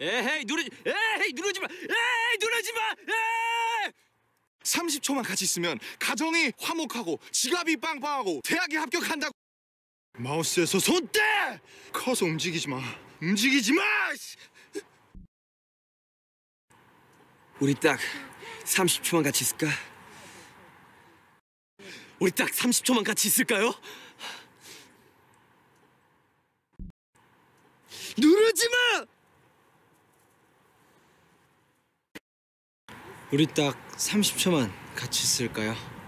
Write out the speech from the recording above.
에헤이 누르지 에헤이 누르지 마 에헤이 누르지 마 에이 30초만 같이 있으면 가정이 화목하고 지갑이 빵빵하고 대학에 합격한다고 마우스에서 손 떼! 커서 움직이지 마 움직이지 마! 우리 딱 30초만 같이 있을까? 우리 딱 30초만 같이 있을까요? 우리 딱 30초만 같이 있을까요?